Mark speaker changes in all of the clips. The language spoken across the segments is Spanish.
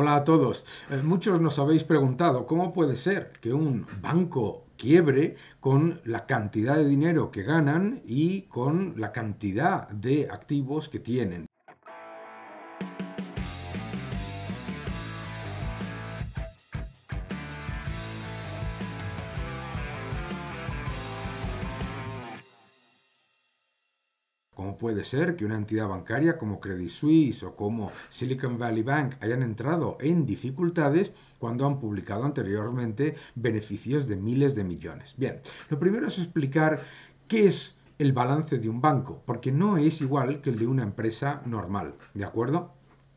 Speaker 1: Hola a todos. Eh, muchos nos habéis preguntado cómo puede ser que un banco quiebre con la cantidad de dinero que ganan y con la cantidad de activos que tienen. puede ser que una entidad bancaria como Credit Suisse o como Silicon Valley Bank hayan entrado en dificultades cuando han publicado anteriormente beneficios de miles de millones. Bien, lo primero es explicar qué es el balance de un banco, porque no es igual que el de una empresa normal, ¿de acuerdo?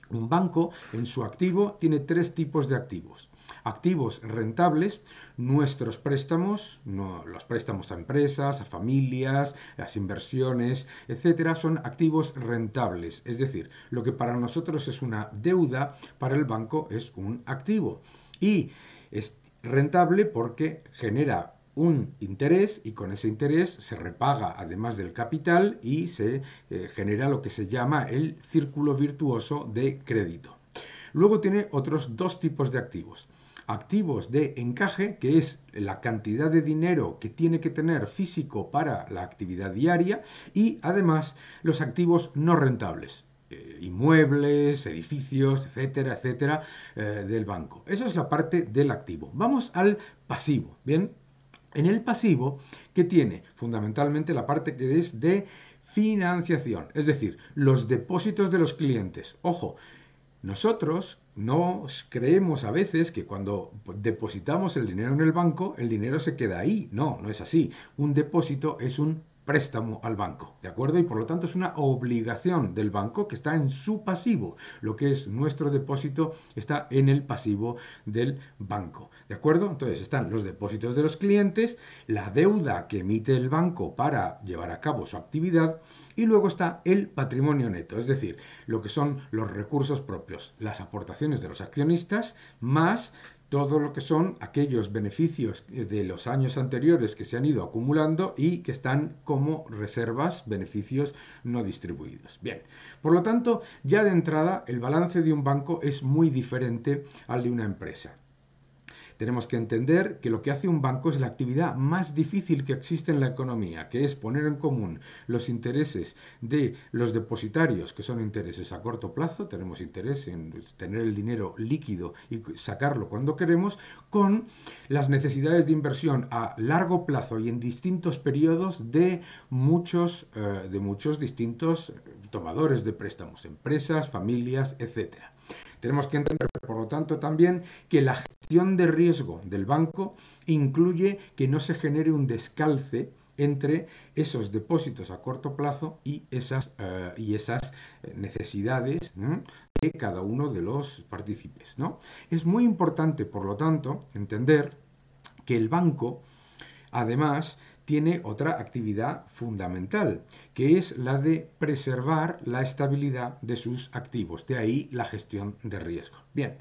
Speaker 1: Un banco en su activo tiene tres tipos de activos. Activos rentables, nuestros préstamos, los préstamos a empresas, a familias, las inversiones, etcétera, son activos rentables. Es decir, lo que para nosotros es una deuda, para el banco es un activo. Y es rentable porque genera un interés y con ese interés se repaga además del capital y se eh, genera lo que se llama el círculo virtuoso de crédito. Luego tiene otros dos tipos de activos. Activos de encaje, que es la cantidad de dinero que tiene que tener físico para la actividad diaria, y además los activos no rentables, eh, inmuebles, edificios, etcétera, etcétera, eh, del banco. Esa es la parte del activo. Vamos al pasivo, ¿bien? en el pasivo que tiene fundamentalmente la parte que es de financiación, es decir, los depósitos de los clientes. Ojo, nosotros nos creemos a veces que cuando depositamos el dinero en el banco, el dinero se queda ahí. No, no es así. Un depósito es un préstamo al banco, ¿de acuerdo? Y por lo tanto es una obligación del banco que está en su pasivo, lo que es nuestro depósito está en el pasivo del banco, ¿de acuerdo? Entonces están los depósitos de los clientes, la deuda que emite el banco para llevar a cabo su actividad y luego está el patrimonio neto, es decir, lo que son los recursos propios, las aportaciones de los accionistas más todo lo que son aquellos beneficios de los años anteriores que se han ido acumulando y que están como reservas, beneficios no distribuidos. Bien, por lo tanto, ya de entrada el balance de un banco es muy diferente al de una empresa. Tenemos que entender que lo que hace un banco es la actividad más difícil que existe en la economía, que es poner en común los intereses de los depositarios, que son intereses a corto plazo, tenemos interés en tener el dinero líquido y sacarlo cuando queremos, con las necesidades de inversión a largo plazo y en distintos periodos de muchos, eh, de muchos distintos tomadores de préstamos, empresas, familias, etcétera. Tenemos que entender, por lo tanto, también que la gestión de riesgo del banco incluye que no se genere un descalce entre esos depósitos a corto plazo y esas, eh, y esas eh, necesidades de cada uno de los partícipes. ¿no? Es muy importante, por lo tanto, entender que el banco, además, tiene otra actividad fundamental, que es la de preservar la estabilidad de sus activos, de ahí la gestión de riesgo. Bien,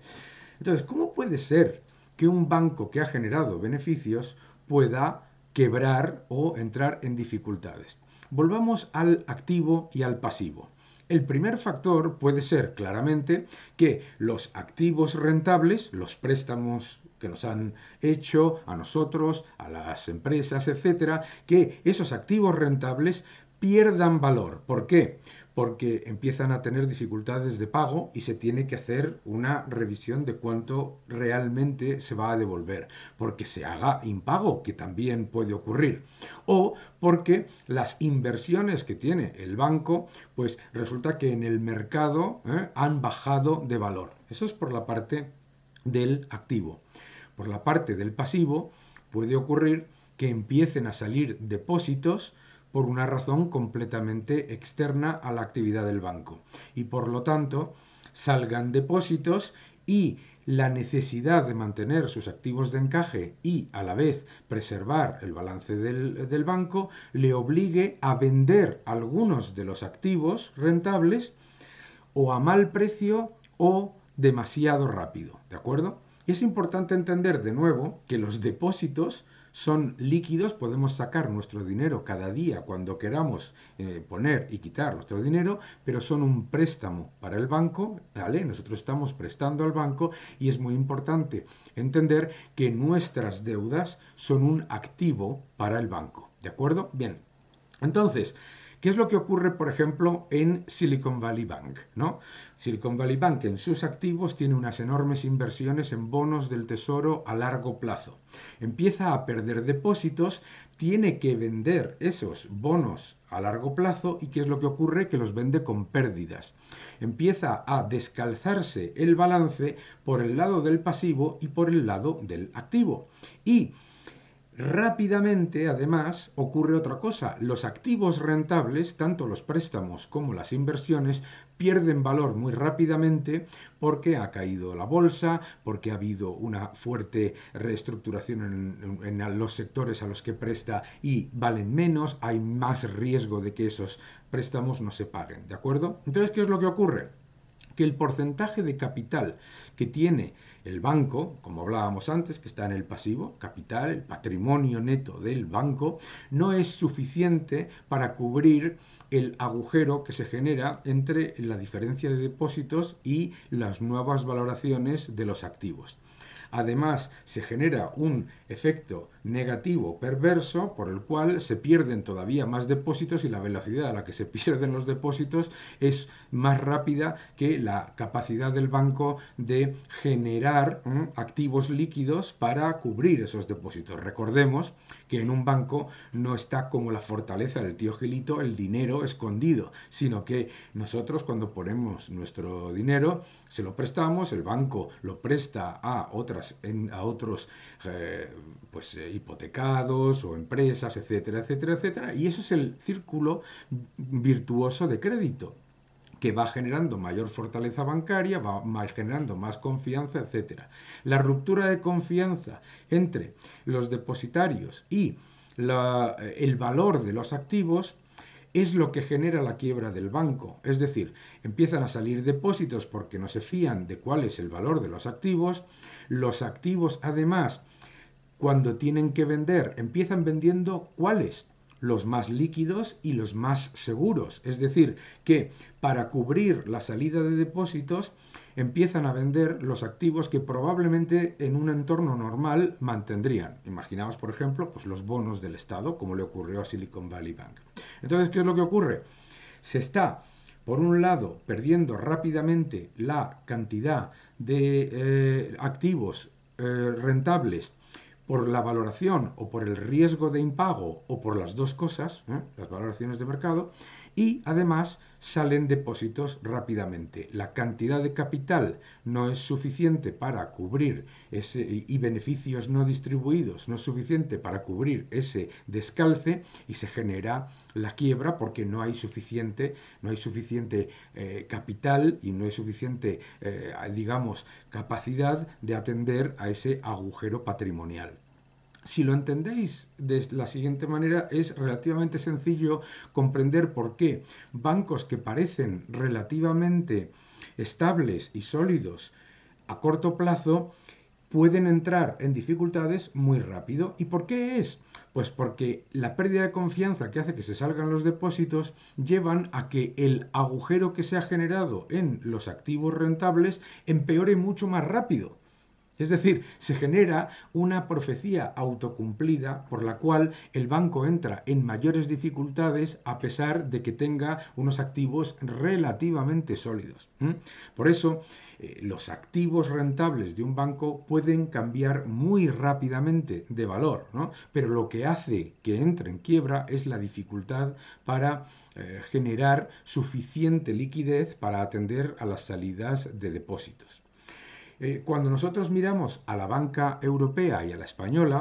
Speaker 1: entonces, ¿cómo puede ser que un banco que ha generado beneficios pueda quebrar o entrar en dificultades? Volvamos al activo y al pasivo. El primer factor puede ser claramente que los activos rentables, los préstamos que nos han hecho a nosotros, a las empresas, etcétera, que esos activos rentables pierdan valor. ¿Por qué? Porque empiezan a tener dificultades de pago y se tiene que hacer una revisión de cuánto realmente se va a devolver, porque se haga impago, que también puede ocurrir, o porque las inversiones que tiene el banco, pues resulta que en el mercado ¿eh? han bajado de valor. Eso es por la parte del activo por la parte del pasivo, puede ocurrir que empiecen a salir depósitos por una razón completamente externa a la actividad del banco. Y por lo tanto, salgan depósitos y la necesidad de mantener sus activos de encaje y a la vez preservar el balance del, banco le obligue a vender algunos de los activos rentables o a mal precio o demasiado rápido. ¿De acuerdo? Es importante entender de nuevo que los depósitos son líquidos, podemos sacar nuestro dinero cada día cuando queramos eh, poner y quitar nuestro dinero, pero son un préstamo para el banco, ¿vale? Nosotros estamos prestando al banco y es muy importante entender que nuestras deudas son un activo para el banco, ¿de acuerdo? Bien, entonces, ¿Qué es lo que ocurre, por ejemplo, en Silicon Valley Bank? ¿no? Silicon Valley Bank en sus activos tiene unas enormes inversiones en bonos del tesoro a largo plazo. Empieza a perder depósitos, tiene que vender esos bonos a largo plazo y qué es lo que ocurre que los vende con pérdidas. Empieza a descalzarse el balance por el lado del pasivo y por el lado del activo. Y Rápidamente, además, ocurre otra cosa. Los activos rentables, tanto los préstamos como las inversiones, pierden valor muy rápidamente porque ha caído la bolsa, porque ha habido una fuerte reestructuración en, los sectores a los que presta y valen menos, hay más riesgo de que esos préstamos no se paguen. ¿De acuerdo? Entonces, ¿qué es lo que ocurre? el porcentaje de capital que tiene el banco, como hablábamos antes, que está en el pasivo, capital, el patrimonio neto del banco, no es suficiente para cubrir el agujero que se genera entre la diferencia de depósitos y las nuevas valoraciones de los activos. Además, se genera un efecto negativo perverso por el cual se pierden todavía más depósitos y la velocidad a la que se pierden los depósitos es más rápida que la capacidad del banco de generar activos líquidos para cubrir esos depósitos. Recordemos que en un banco no está como la fortaleza del tío Gilito el dinero escondido, sino que nosotros cuando ponemos nuestro dinero se lo prestamos, el banco lo presta a otras a otros eh, pues, eh, hipotecados o empresas, etcétera, etcétera, etcétera. Y ese es el círculo virtuoso de crédito que va generando mayor fortaleza bancaria, va generando más confianza, etcétera. La ruptura de confianza entre los depositarios y eh, el valor de los activos es lo que genera la quiebra del banco. Es decir, empiezan a salir depósitos porque no se fían de cuál es el valor de los activos. Los activos, además, cuando tienen que vender, empiezan vendiendo cuáles los más líquidos y los más seguros. Es decir, que para cubrir la salida de depósitos empiezan a vender los activos que probablemente en un entorno normal mantendrían. Imaginaos, por ejemplo, pues los bonos del Estado, como le ocurrió a Silicon Valley Bank. Entonces, ¿qué es lo que ocurre? Se está por un lado, perdiendo rápidamente la cantidad de eh, activos eh, rentables por la valoración o por el riesgo de impago o por las dos cosas, ¿eh? las valoraciones de mercado, y además salen depósitos rápidamente. La cantidad de capital no es suficiente para cubrir ese y beneficios no distribuidos no es suficiente para cubrir ese descalce y se genera la quiebra porque no hay suficiente, no hay suficiente eh, capital y no hay suficiente, eh, digamos, capacidad de atender a ese agujero patrimonial. Si lo entendéis de la siguiente manera, es relativamente sencillo comprender por qué bancos que parecen relativamente estables y sólidos a corto plazo pueden entrar en dificultades muy rápido. ¿Y por qué es? Pues porque la pérdida de confianza que hace que se salgan los depósitos llevan a que el agujero que se ha generado en los activos rentables empeore mucho más rápido. Es decir, se genera una profecía autocumplida por la cual el banco entra en mayores dificultades a pesar de que tenga unos activos relativamente sólidos. Por eso, eh, los activos rentables de un banco pueden cambiar muy rápidamente de valor, pero lo que hace que entre en quiebra es la dificultad para eh, generar suficiente liquidez para atender a las salidas de depósitos. Eh, cuando nosotros miramos a la banca europea y a la española,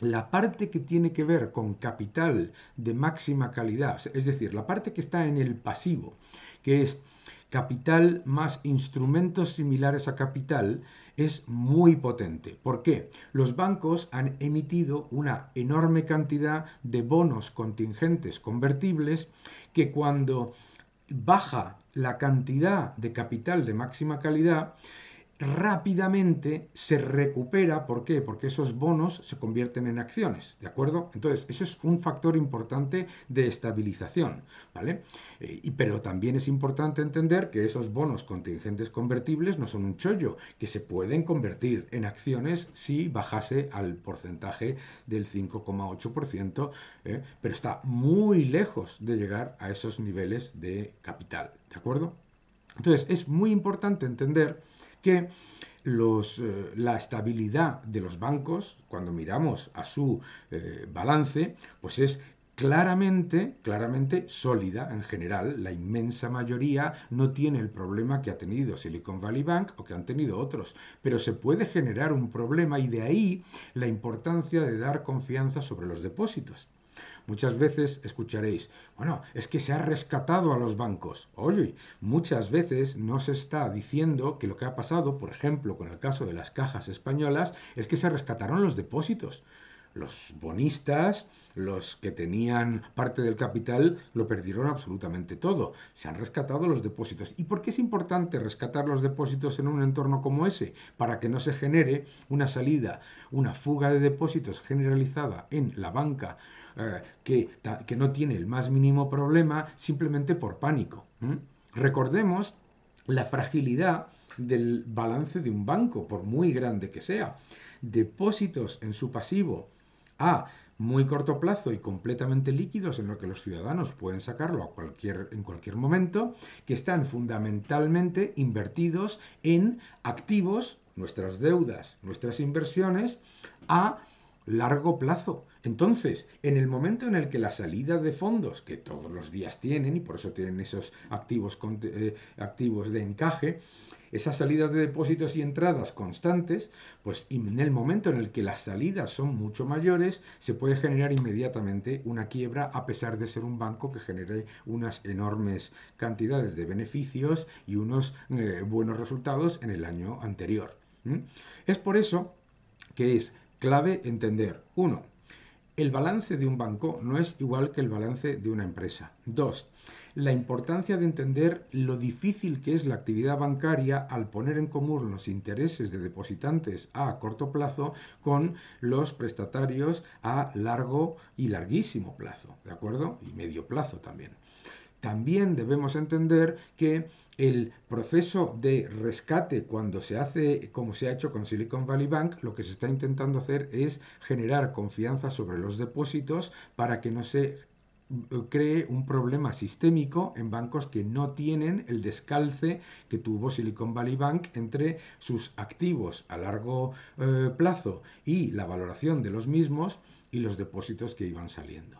Speaker 1: la parte que tiene que ver con capital de máxima calidad, es decir, la parte que está en el pasivo, que es capital más instrumentos similares a capital, es muy potente. ¿Por qué? Los bancos han emitido una enorme cantidad de bonos contingentes convertibles que cuando baja la cantidad de capital de máxima calidad, rápidamente se recupera. ¿Por qué? Porque esos bonos se convierten en acciones, ¿de acuerdo? Entonces, ese es un factor importante de estabilización, ¿vale? Eh, y, pero también es importante entender que esos bonos contingentes convertibles no son un chollo, que se pueden convertir en acciones si bajase al porcentaje del 5,8%, ¿eh? pero está muy lejos de llegar a esos niveles de capital, ¿de acuerdo? Entonces, es muy importante entender que los, eh, la estabilidad de los bancos, cuando miramos a su eh, balance, pues es claramente, claramente sólida en general. La inmensa mayoría no tiene el problema que ha tenido Silicon Valley Bank o que han tenido otros, pero se puede generar un problema y de ahí la importancia de dar confianza sobre los depósitos. Muchas veces escucharéis, bueno, es que se ha rescatado a los bancos. Oye, muchas veces no se está diciendo que lo que ha pasado, por ejemplo, con el caso de las cajas españolas, es que se rescataron los depósitos los bonistas, los que tenían parte del capital, lo perdieron absolutamente todo. Se han rescatado los depósitos. ¿Y por qué es importante rescatar los depósitos en un entorno como ese? Para que no se genere una salida, una fuga de depósitos generalizada en la banca eh, que, no tiene el más mínimo problema simplemente por pánico. Recordemos la fragilidad del balance de un banco, por muy grande que sea. Depósitos en su pasivo a, muy corto plazo y completamente líquidos en lo que los ciudadanos pueden sacarlo a cualquier, en cualquier momento, que están fundamentalmente invertidos en activos, nuestras deudas, nuestras inversiones, a largo plazo. Entonces, en el momento en el que la salida de fondos, que todos los días tienen, y por eso tienen esos activos, eh, activos de encaje, esas salidas de depósitos y entradas constantes, pues en el momento en el que las salidas son mucho mayores, se puede generar inmediatamente una quiebra, a pesar de ser un banco que genere unas enormes cantidades de beneficios y unos eh, buenos resultados en el año anterior. Es por eso que es Clave entender. 1. El balance de un banco no es igual que el balance de una empresa. 2. La importancia de entender lo difícil que es la actividad bancaria al poner en común los intereses de depositantes a corto plazo con los prestatarios a largo y larguísimo plazo, ¿de acuerdo? Y medio plazo también. También debemos entender que el proceso de rescate cuando se hace como se ha hecho con Silicon Valley Bank, lo que se está intentando hacer es generar confianza sobre los depósitos para que no se eh, cree un problema sistémico en bancos que no tienen el descalce que tuvo Silicon Valley Bank entre sus activos a largo eh, plazo y la valoración de los mismos y los depósitos que iban saliendo.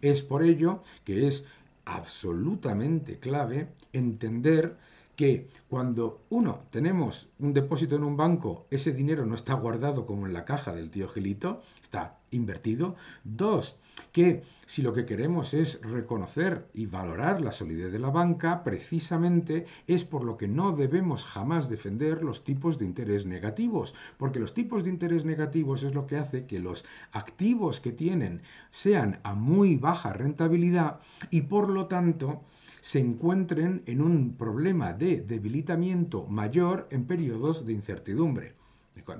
Speaker 1: Es por ello que es absolutamente clave entender que cuando uno tenemos un depósito en un banco, ese dinero no está guardado como en la caja del tío Gilito, está invertido. Dos, que si lo que queremos es reconocer y valorar la solidez de la banca, precisamente es por lo que no debemos jamás defender los tipos de interés negativos, porque los tipos de interés negativos es lo que hace que los activos que tienen sean a muy baja rentabilidad y por lo tanto se encuentren en un problema de debilitamiento mayor en periodos de incertidumbre.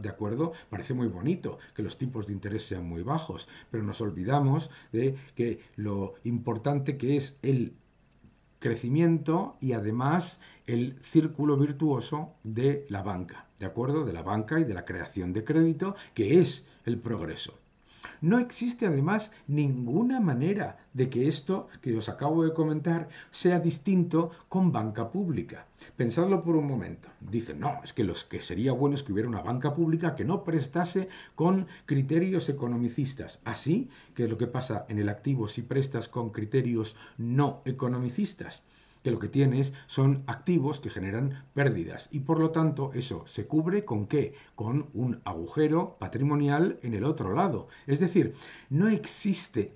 Speaker 1: ¿De acuerdo? Parece muy bonito que los tipos de interés sean muy bajos, pero nos olvidamos de que lo importante que es el crecimiento y además el círculo virtuoso de la banca, ¿de acuerdo? De la banca y de la creación de crédito, que es el progreso. No existe además ninguna manera de que esto que os acabo de comentar sea distinto con banca pública. Pensadlo por un momento. Dicen, no, es que los que sería bueno es que hubiera una banca pública que no prestase con criterios economicistas. Así, que es lo que pasa en el activo si prestas con criterios no economicistas? que lo que tienes son activos que generan pérdidas y por lo tanto eso se cubre con qué? Con un agujero patrimonial en el otro lado. Es decir, no existe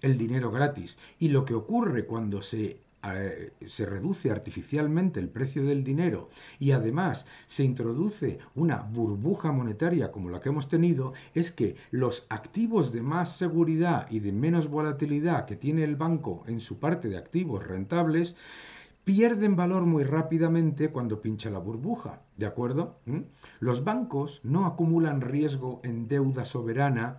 Speaker 1: el dinero gratis. Y lo que ocurre cuando se eh, se reduce artificialmente el precio del dinero y además se introduce una burbuja monetaria como la que hemos tenido, es que los activos de más seguridad y de menos volatilidad que tiene el banco en su parte de activos rentables, pierden valor muy rápidamente cuando pincha la burbuja, ¿de acuerdo? ¿Mm? Los bancos no acumulan riesgo en deuda soberana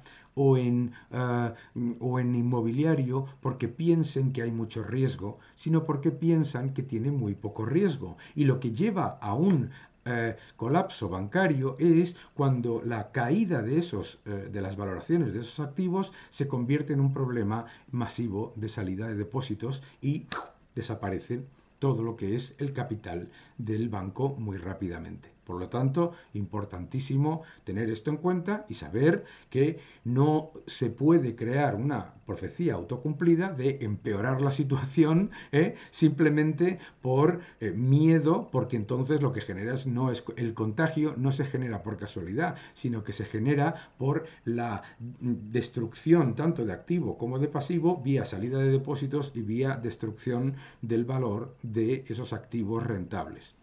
Speaker 1: Ah, o en, inmobiliario porque piensen que hay mucho riesgo, sino porque piensan que tiene muy poco riesgo. Y lo que lleva a un eh, colapso bancario es cuando la caída de, esos, eh, de las valoraciones de esos activos se convierte en un problema masivo de salida de depósitos y desaparece todo lo que es el capital del banco muy rápidamente. Por lo tanto, importantísimo tener esto en cuenta y saber que no se puede crear una profecía autocumplida de empeorar la situación ¿eh? simplemente por eh, miedo, porque entonces lo que generas no es el contagio, no se genera por casualidad, sino que se genera por la destrucción tanto de activo como de pasivo vía salida de depósitos y vía destrucción del valor de esos activos rentables.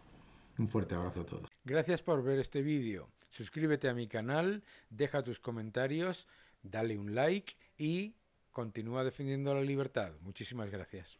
Speaker 1: Un fuerte abrazo a todos. Gracias por ver este vídeo. Suscríbete a mi canal, deja tus comentarios, dale un like y continúa defendiendo la libertad. Muchísimas gracias.